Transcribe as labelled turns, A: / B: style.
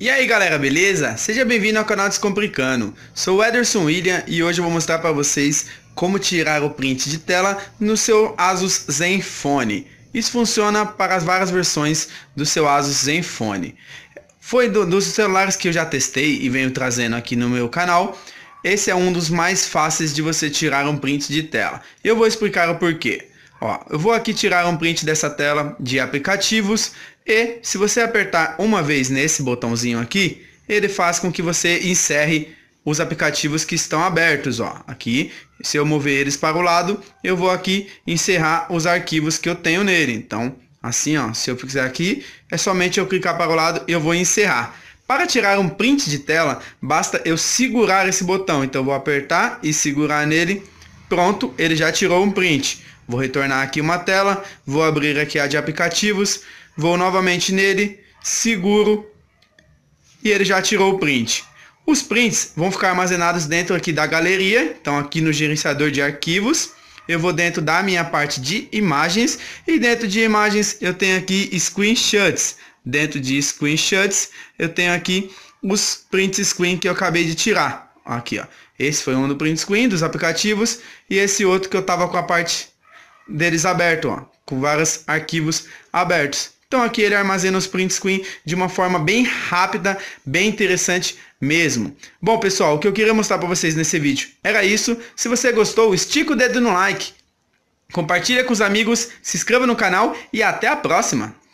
A: E aí galera, beleza? Seja bem-vindo ao canal Descomplicando. Sou o Ederson William e hoje eu vou mostrar para vocês como tirar o print de tela no seu Asus Zenfone. Isso funciona para as várias versões do seu Asus Zenfone. Foi do, dos celulares que eu já testei e venho trazendo aqui no meu canal. Esse é um dos mais fáceis de você tirar um print de tela. Eu vou explicar o porquê. Ó, eu vou aqui tirar um print dessa tela de aplicativos e se você apertar uma vez nesse botãozinho aqui, ele faz com que você encerre os aplicativos que estão abertos, ó. Aqui, se eu mover eles para o lado, eu vou aqui encerrar os arquivos que eu tenho nele. Então, assim, ó, se eu fizer aqui, é somente eu clicar para o lado e eu vou encerrar. Para tirar um print de tela, basta eu segurar esse botão. Então, eu vou apertar e segurar nele. Pronto, ele já tirou um print. Vou retornar aqui uma tela, vou abrir aqui a de aplicativos, vou novamente nele, seguro e ele já tirou o print. Os prints vão ficar armazenados dentro aqui da galeria, então aqui no gerenciador de arquivos. Eu vou dentro da minha parte de imagens e dentro de imagens eu tenho aqui screenshots. Dentro de screenshots eu tenho aqui os print screen que eu acabei de tirar. Aqui, ó. Esse foi um do print screen dos aplicativos e esse outro que eu tava com a parte deles aberto, ó, com vários arquivos abertos. Então aqui ele armazena os print screen de uma forma bem rápida, bem interessante mesmo. Bom pessoal, o que eu queria mostrar para vocês nesse vídeo era isso. Se você gostou, estica o dedo no like, compartilha com os amigos, se inscreva no canal e até a próxima!